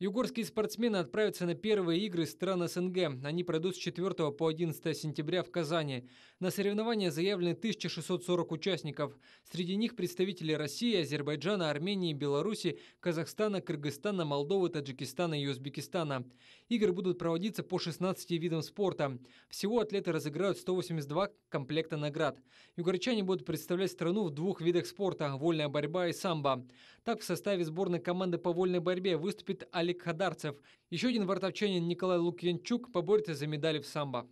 Югорские спортсмены отправятся на первые игры стран СНГ. Они пройдут с 4 по 11 сентября в Казани. На соревнования заявлены 1640 участников. Среди них представители России, Азербайджана, Армении, Беларуси, Казахстана, Кыргызстана, Молдовы, Таджикистана и Узбекистана. Игры будут проводиться по 16 видам спорта. Всего атлеты разыграют 182 комплекта наград. Югорчане будут представлять страну в двух видах спорта – вольная борьба и самбо. Так в составе сборной команды по вольной борьбе выступит Олег Виталий Хадарцев. Еще один вартовчанин Николай Лукьянчук поборется за медали в самбо.